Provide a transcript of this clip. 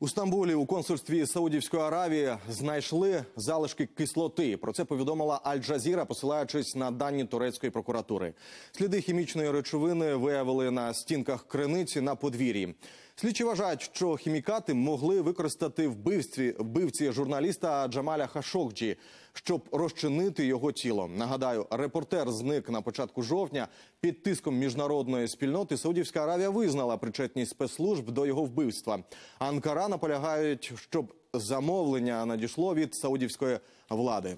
У Стамбулі у консульстві Саудівської Аравії знайшли залишки кислоти. Про це повідомила Аль-Джазіра, посилаючись на дані турецької прокуратури. Сліди хімічної речовини виявили на стінках криниці на подвір'ї. Слідчі вважають, що хімікати могли використати вбивстві вбивці журналіста Джамаля Хашокджі, щоб розчинити його тіло. Нагадаю, репортер зник на початку жовтня. Під тиском міжнародної спільноти Саудівська Аравія визнала причетність спецслужб до його вбивства. Анкара наполягають, щоб замовлення надійшло від саудівської влади.